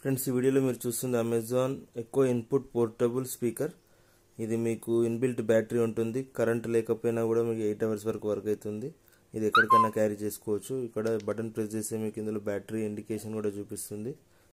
friends ఈ వీడియోలో మీరు చూస్తుంది అమెజాన్ ఎక్కువ ఇన్పుట్ పోర్టబుల్ స్పీకర్ ఇది మీకు ఇన్బిల్ట్ బ్యాటరీ ఉంటుంది కరెంట్ లేకపోయినా కూడా మీకు ఎయిట్ అవర్స్ వరకు వర్క్ అవుతుంది ఇది ఎక్కడికైనా క్యారీ చేసుకోవచ్చు ఇక్కడ బటన్ ప్రెస్ చేస్తే మీకు ఇందులో బ్యాటరీ ఇండికేషన్ కూడా చూపిస్తుంది